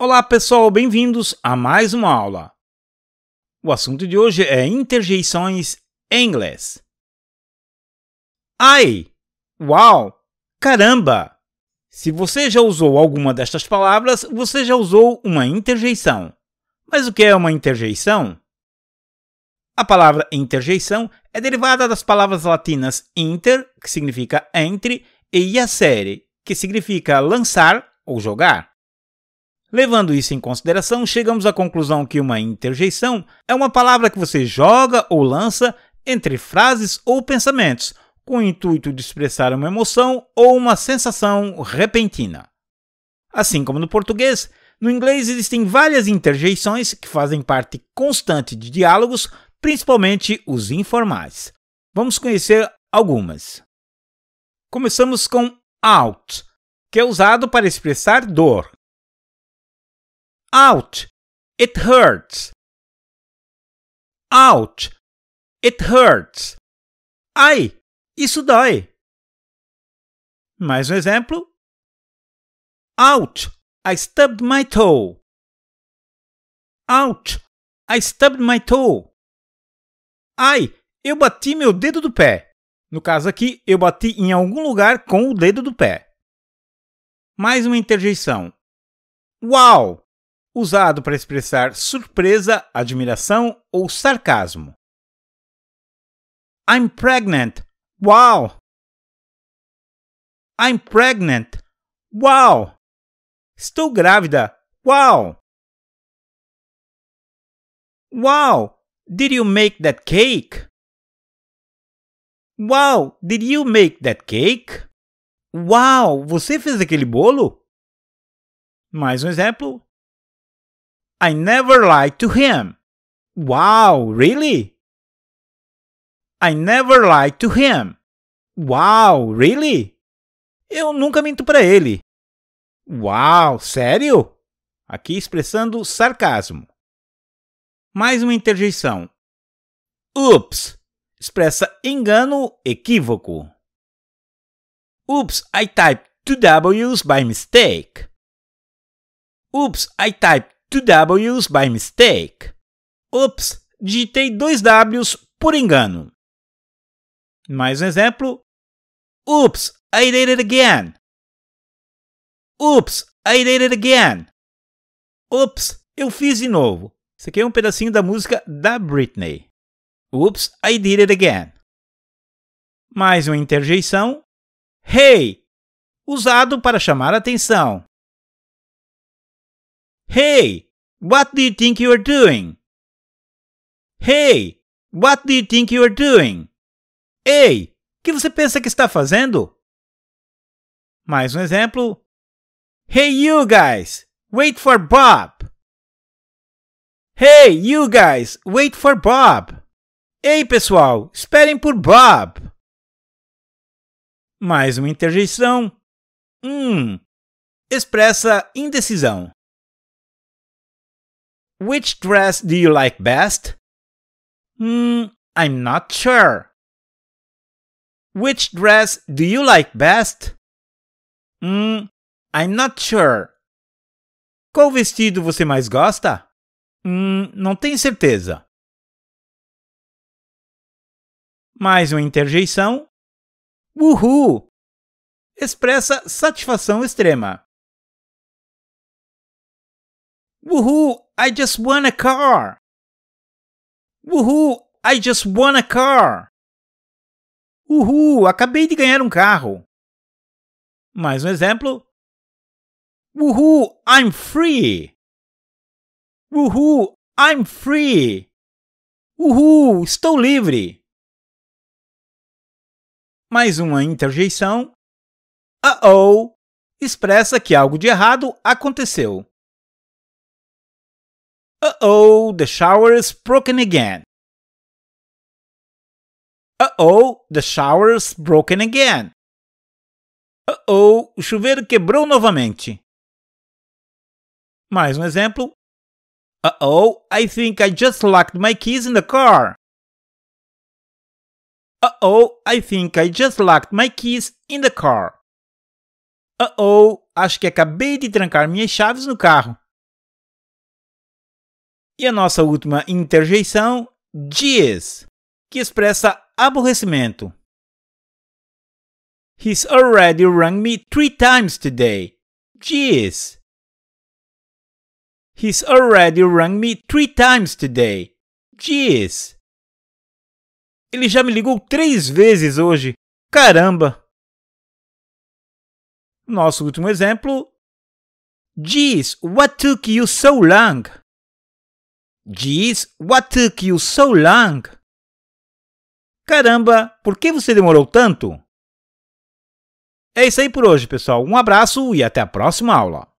Olá pessoal, bem-vindos a mais uma aula. O assunto de hoje é interjeições em inglês. Ai, uau, caramba! Se você já usou alguma destas palavras, você já usou uma interjeição. Mas o que é uma interjeição? A palavra interjeição é derivada das palavras latinas inter, que significa entre, e iacere, que significa lançar ou jogar. Levando isso em consideração, chegamos à conclusão que uma interjeição é uma palavra que você joga ou lança entre frases ou pensamentos, com o intuito de expressar uma emoção ou uma sensação repentina. Assim como no português, no inglês existem várias interjeições que fazem parte constante de diálogos, principalmente os informais. Vamos conhecer algumas. Começamos com out, que é usado para expressar dor, Ouch! It hurts! Ouch! It hurts! Ai! Isso dói! Mais um exemplo. Ouch! I stubbed my toe. Ouch! I stubbed my toe. Ai! Eu bati meu dedo do pé. No caso aqui, eu bati em algum lugar com o dedo do pé. Mais uma interjeição. Uau! usado para expressar surpresa, admiração ou sarcasmo. I'm pregnant. Wow! I'm pregnant. Wow! Estou grávida. Wow! Wow! Did you make that cake? Wow! Did you make that cake? Wow! Você fez aquele bolo? Mais um exemplo. I never lied to him. Wow, really? I never lied to him. Wow, really? Eu nunca minto para ele. Uau, sério? Aqui expressando sarcasmo. Mais uma interjeição. Oops, expressa engano, equívoco. Oops, I typed two W's by mistake. Oops, I typed Two W's by mistake. Ups, digitei dois W's por engano. Mais um exemplo. Oops, I did it again. Oops, I did it again. Oops, eu fiz de novo. Isso aqui é um pedacinho da música da Britney. Oops, I did it again. Mais uma interjeição. Hey, usado para chamar atenção. Hey, what do you think you are doing? Hey, what do you think you are doing? Ei, o que você pensa que está fazendo? Mais um exemplo. Hey, you guys, wait for Bob. Hey, you guys, wait for Bob. Ei, pessoal, esperem por Bob. Mais uma interjeição. Hum, expressa indecisão. Which dress do you like best? Hmm, I'm not sure. Which dress do you like best? Hmm, I'm not sure. Qual vestido você mais gosta? Hum, não tenho certeza. Mais uma interjeição. Uhul! Expressa satisfação extrema. Woohoo! I just won a car! Woohoo! I just won a car! Uhul! Acabei de ganhar um carro! Mais um exemplo. Woohoo! I'm free! Woohoo! I'm free! Uhul! Estou livre! Mais uma interjeição. Uh-oh! Expressa que algo de errado aconteceu. Uh-oh, the shower is broken again. Uh-oh, the shower is broken again. Uh-oh, o chuveiro quebrou novamente. Mais um exemplo. Uh-oh, I think I just locked my keys in the car. Uh-oh, I think I just locked my keys in the car. Uh-oh, acho que acabei de trancar minhas chaves no carro. E a nossa última interjeição, dies, que expressa aborrecimento. He's already rung me three times today. Jeez. He's already rung me three times today. Jeez. Ele já me ligou três vezes hoje. Caramba! Nosso último exemplo. Jeez, what took you so long? Diz, what took you so long? Caramba, por que você demorou tanto? É isso aí por hoje, pessoal. Um abraço e até a próxima aula.